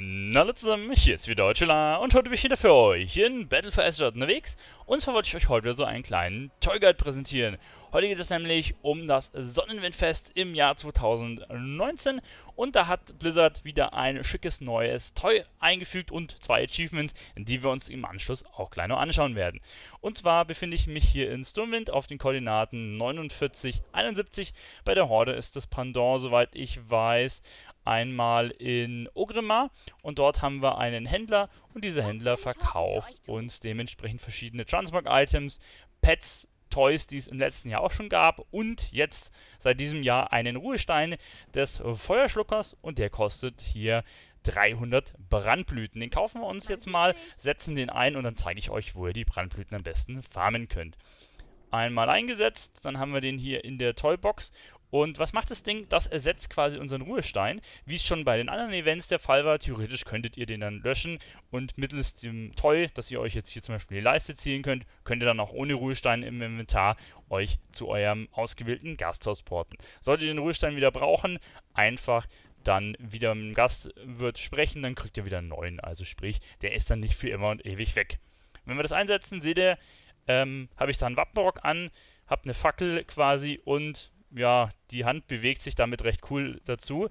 Hallo zusammen, hier ist wieder Deutschela und heute bin ich wieder für euch in Battle for Azure unterwegs und zwar wollte ich euch heute wieder so einen kleinen Toy Guide präsentieren Heute geht es nämlich um das Sonnenwindfest im Jahr 2019 und da hat Blizzard wieder ein schickes neues Toy eingefügt und zwei Achievements, die wir uns im Anschluss auch gleich noch anschauen werden. Und zwar befinde ich mich hier in Sturmwind auf den Koordinaten 49, 71. Bei der Horde ist das Pendant, soweit ich weiß, einmal in Ogrimmar und dort haben wir einen Händler und dieser Händler verkauft uns dementsprechend verschiedene Transmog-Items, Pets Toys, die es im letzten Jahr auch schon gab und jetzt seit diesem Jahr einen Ruhestein des Feuerschluckers und der kostet hier 300 Brandblüten. Den kaufen wir uns jetzt mal, setzen den ein und dann zeige ich euch, wo ihr die Brandblüten am besten farmen könnt. Einmal eingesetzt, dann haben wir den hier in der Toybox und was macht das Ding? Das ersetzt quasi unseren Ruhestein, wie es schon bei den anderen Events der Fall war. Theoretisch könntet ihr den dann löschen und mittels dem Toy, das ihr euch jetzt hier zum Beispiel die Leiste ziehen könnt, könnt ihr dann auch ohne Ruhestein im Inventar euch zu eurem ausgewählten Gasthaus porten. Solltet ihr den Ruhestein wieder brauchen, einfach dann wieder mit dem Gastwirt sprechen, dann kriegt ihr wieder einen neuen. Also sprich, der ist dann nicht für immer und ewig weg. Wenn wir das einsetzen, seht ihr, ähm, habe ich da einen Wappenrock an, habe eine Fackel quasi und ja, die Hand bewegt sich damit recht cool dazu.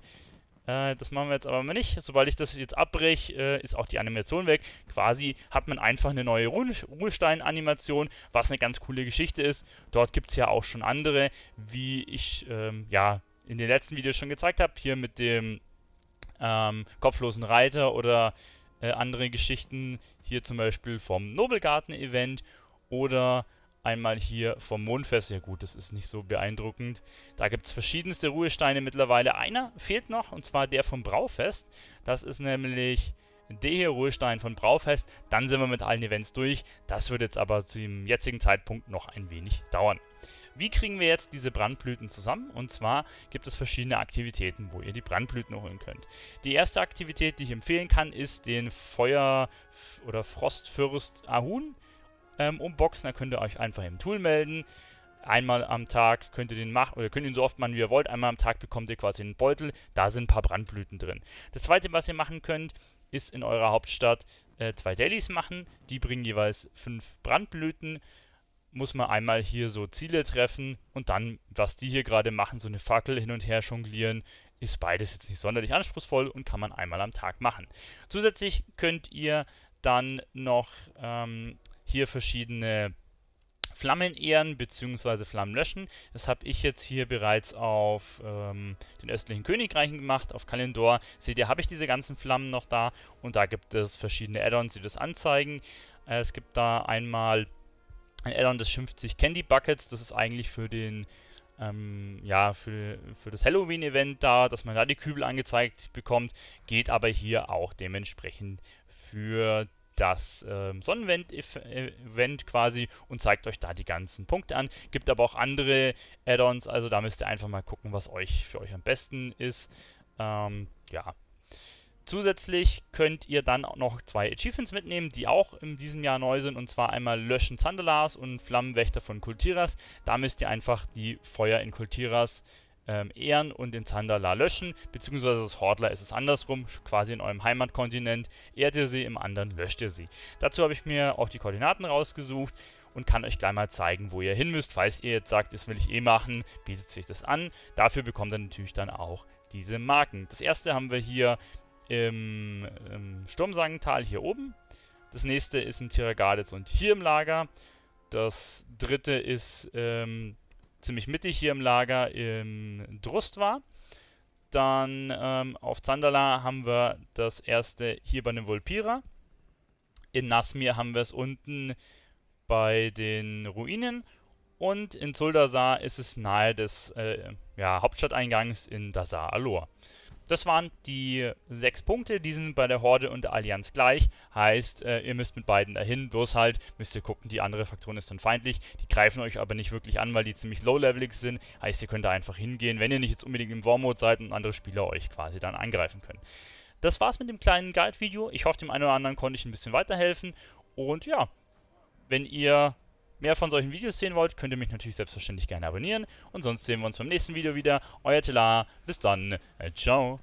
Äh, das machen wir jetzt aber mal nicht. Sobald ich das jetzt abbreche, äh, ist auch die Animation weg. Quasi hat man einfach eine neue Ruh Ruhestein-Animation, was eine ganz coole Geschichte ist. Dort gibt es ja auch schon andere, wie ich ähm, ja in den letzten Videos schon gezeigt habe. Hier mit dem ähm, kopflosen Reiter oder äh, andere Geschichten. Hier zum Beispiel vom Nobelgarten-Event oder Einmal hier vom Mondfest. Ja gut, das ist nicht so beeindruckend. Da gibt es verschiedenste Ruhesteine mittlerweile. Einer fehlt noch, und zwar der vom Braufest. Das ist nämlich der hier Ruhestein von Braufest. Dann sind wir mit allen Events durch. Das wird jetzt aber zu dem jetzigen Zeitpunkt noch ein wenig dauern. Wie kriegen wir jetzt diese Brandblüten zusammen? Und zwar gibt es verschiedene Aktivitäten, wo ihr die Brandblüten holen könnt. Die erste Aktivität, die ich empfehlen kann, ist den Feuer- oder Frostfürst Ahun ähm, unboxen. Da könnt ihr euch einfach im Tool melden. Einmal am Tag könnt ihr den machen, oder könnt ihr ihn so oft machen, wie ihr wollt. Einmal am Tag bekommt ihr quasi einen Beutel. Da sind ein paar Brandblüten drin. Das zweite, was ihr machen könnt, ist in eurer Hauptstadt äh, zwei Dailies machen. Die bringen jeweils fünf Brandblüten muss man einmal hier so Ziele treffen und dann, was die hier gerade machen, so eine Fackel hin und her jonglieren, ist beides jetzt nicht sonderlich anspruchsvoll und kann man einmal am Tag machen. Zusätzlich könnt ihr dann noch ähm, hier verschiedene Flammen ehren bzw. Flammen löschen. Das habe ich jetzt hier bereits auf ähm, den östlichen Königreichen gemacht, auf Kalendor. Seht ihr, habe ich diese ganzen Flammen noch da und da gibt es verschiedene Add-ons, die das anzeigen. Äh, es gibt da einmal ein Add-on, das schimpft sich Candy Buckets. Das ist eigentlich für den ähm, ja, für, für das Halloween-Event da, dass man da die Kübel angezeigt bekommt, geht aber hier auch dementsprechend für das ähm, Sonnenwend-Event äh, quasi und zeigt euch da die ganzen Punkte an. Gibt aber auch andere Add-ons, also da müsst ihr einfach mal gucken, was euch für euch am besten ist. Ähm, ja. Zusätzlich könnt ihr dann auch noch zwei Achievements mitnehmen, die auch in diesem Jahr neu sind, und zwar einmal Löschen Sandalars und Flammenwächter von Kultiras. Da müsst ihr einfach die Feuer in Kultiras äh, ähm, ehren und den Zandala löschen, beziehungsweise das Hordler ist es andersrum, quasi in eurem Heimatkontinent, ehrt ihr sie, im anderen löscht ihr sie. Dazu habe ich mir auch die Koordinaten rausgesucht und kann euch gleich mal zeigen, wo ihr hin müsst. Falls ihr jetzt sagt, das will ich eh machen, bietet sich das an. Dafür bekommt ihr natürlich dann auch diese Marken. Das erste haben wir hier im, im Sturmsangental hier oben. Das nächste ist in Tiragades und hier im Lager. Das dritte ist ähm, ziemlich mittig hier im Lager im Drust war. Dann ähm, auf Zandala haben wir das erste hier bei den Vulpira. In Nasmir haben wir es unten bei den Ruinen. Und in Zuldasar ist es nahe des äh, ja, Hauptstadteingangs in Dasar Alor. Das waren die sechs Punkte, die sind bei der Horde und der Allianz gleich. Heißt, äh, ihr müsst mit beiden dahin, bloß halt müsst ihr gucken, die andere Fraktion ist dann feindlich. Die greifen euch aber nicht wirklich an, weil die ziemlich low-levelig sind. Heißt, ihr könnt da einfach hingehen, wenn ihr nicht jetzt unbedingt im War-Mode seid und andere Spieler euch quasi dann angreifen können. Das war's mit dem kleinen Guide-Video. Ich hoffe, dem einen oder anderen konnte ich ein bisschen weiterhelfen. Und ja, wenn ihr mehr von solchen Videos sehen wollt, könnt ihr mich natürlich selbstverständlich gerne abonnieren. Und sonst sehen wir uns beim nächsten Video wieder. Euer Tela. Bis dann. Ciao.